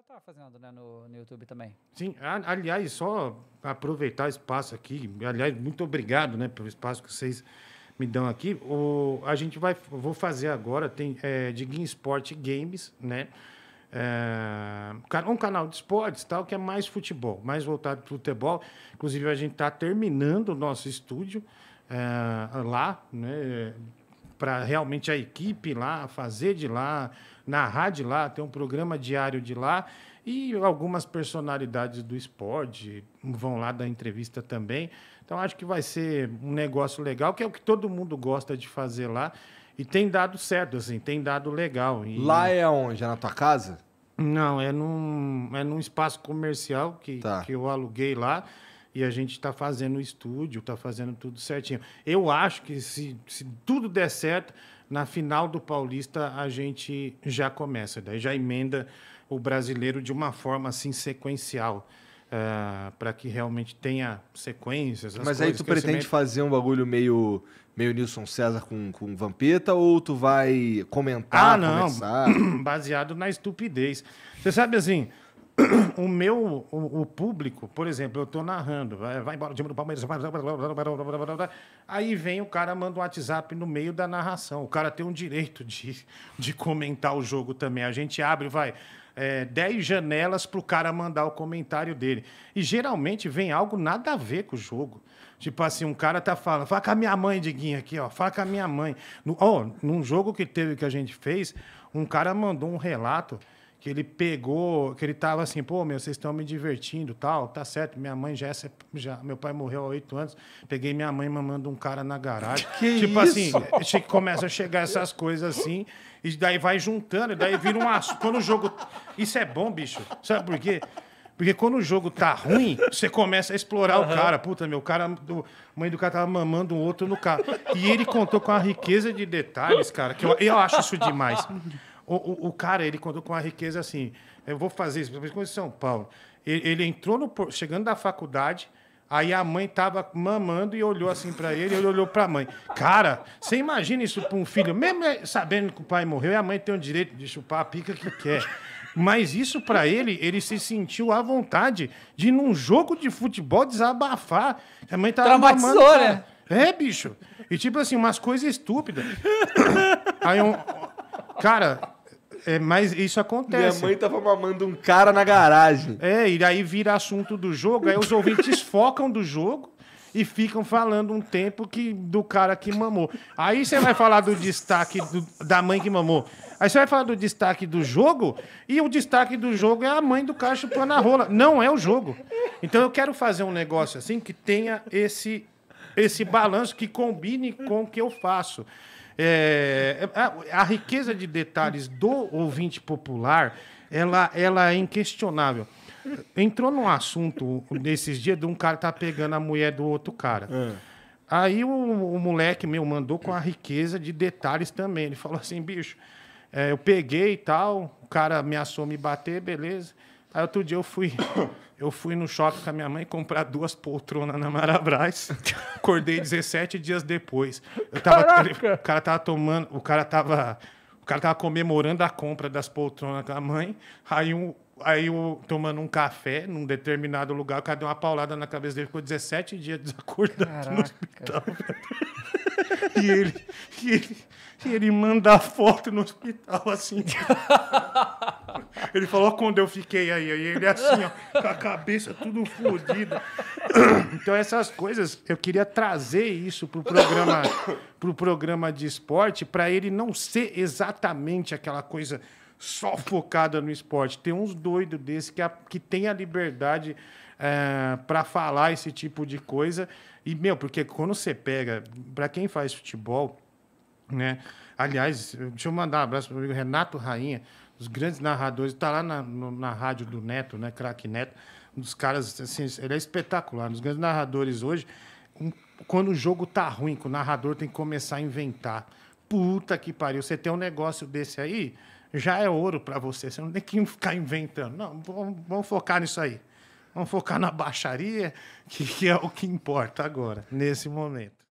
agora tá fazendo né, no, no YouTube também. Sim, aliás, só aproveitar o espaço aqui. Aliás, muito obrigado né, pelo espaço que vocês me dão aqui. O, a gente vai, vou fazer agora, tem é, de Game Sport Games, né? É, um canal de esportes tal, que é mais futebol, mais voltado para futebol. Inclusive, a gente está terminando o nosso estúdio é, lá, né? para realmente a equipe lá fazer de lá, narrar de lá, ter um programa diário de lá. E algumas personalidades do esporte vão lá dar entrevista também. Então acho que vai ser um negócio legal, que é o que todo mundo gosta de fazer lá. E tem dado certo, assim, tem dado legal. E... Lá é onde? É na tua casa? Não, é num, é num espaço comercial que, tá. que eu aluguei lá e a gente está fazendo o estúdio, está fazendo tudo certinho. Eu acho que se, se, tudo der certo, na final do Paulista a gente já começa, daí já emenda o brasileiro de uma forma assim sequencial. Uh, eh, para que realmente tenha sequências. Mas coisas, aí tu pretende fazer um bagulho meio, meio Nilson César com, com Vampeta ou tu vai comentar, ah, não. Baseado na estupidez. Você sabe assim, o meu o, o, público, por exemplo, eu estou narrando, vai, vai embora, time do Palmeiras, vai, blá, blá, blá, aí vem o cara manda um WhatsApp no meio da narração. O cara tem um direito de, de comentar o jogo também. A gente abre, vai. É, 10 janelas para o cara mandar o comentário dele. E geralmente vem algo nada a ver com o jogo. Tipo assim, um cara tá falando, fala com a minha mãe, Diguinho, aqui, ó, fala com a minha mãe. No, ó, num jogo que teve que a gente fez, um cara mandou um relato que ele pegou, que ele tava assim, pô, meu, vocês estão me divertindo, tal, tá certo, minha mãe já, é já meu pai morreu há oito anos, peguei minha mãe mamando um cara na garagem. Que tipo assim, isso? assim, começa a chegar essas coisas assim, e daí vai juntando, e daí vira um aço. Quando o jogo. Isso é bom, bicho. Sabe por quê? Porque quando o jogo tá ruim, você começa a explorar uhum. o cara. Puta, meu, o cara, do, mãe do cara tava mamando um outro no carro. E ele contou com a riqueza de detalhes, cara, que eu, eu acho isso demais. O, o, o cara, ele contou com a riqueza assim, eu vou fazer isso, principalmente com São Paulo. Ele, ele entrou no chegando da faculdade, Aí a mãe tava mamando e olhou assim para ele, e ele olhou para a mãe. Cara, você imagina isso para um filho, mesmo sabendo que o pai morreu, a mãe tem o direito de chupar a pica que quer. Mas isso para ele, ele se sentiu à vontade de num jogo de futebol desabafar. A mãe tava Traumatizou, mamando, né? É, bicho. E tipo assim, umas coisas estúpidas. Aí um cara, é, mas isso acontece. Minha mãe tava mamando um cara na garagem. É, e aí vira assunto do jogo, aí os ouvintes focam do jogo e ficam falando um tempo que do cara que mamou. Aí você vai falar do destaque do, da mãe que mamou. Aí você vai falar do destaque do jogo e o destaque do jogo é a mãe do cacho chupando a rola. Não é o jogo. Então eu quero fazer um negócio assim que tenha esse esse balanço que combine com o que eu faço. É, é, a, a riqueza de detalhes do ouvinte popular, ela, ela é inquestionável. Entrou num assunto nesses dias de um cara tá pegando a mulher do outro cara. É. Aí o, o, moleque meu mandou com a riqueza de detalhes também. Ele falou assim, bicho, é, eu peguei e tal, o cara ameaçou me bater, beleza. Aí outro dia eu fui, eu fui no shopping com a minha mãe comprar duas poltronas na Marabras. Acordei 17 dias depois. Eu tava, O cara tava tomando, o cara tava, o cara tava comemorando a compra das poltronas com a mãe. Aí um, aí eu, tomando um café num determinado lugar, o cara deu uma paulada na cabeça dele, ficou 17 dias desacordado Caraca. no hospital. e ele, e ele ele mandar foto no hospital, assim. ele falou quando eu fiquei aí, aí ele é assim, ó, com a cabeça tudo fodida. então essas coisas, eu queria trazer isso pro programa, pro programa de esporte, para ele não ser exatamente aquela coisa só focada no esporte. Tem uns doidos desse que, a, que tem a liberdade é, para falar esse tipo de coisa. E, meu, porque quando você pega, para quem faz futebol, né? Aliás, deixa eu mandar um abraço para o amigo Renato Rainha, dos grandes narradores, está lá na, no, na rádio do Neto, né? Craque Neto, um dos caras, assim, ele é espetacular, um dos grandes narradores hoje. Um, quando o jogo tá ruim, que o narrador tem que começar a inventar. Puta que pariu, você tem um negócio desse aí, já é ouro para você, você não tem que ficar inventando. Não, vamos, vamos focar nisso aí. Vamos focar na baixaria, que, que é o que importa agora, nesse momento.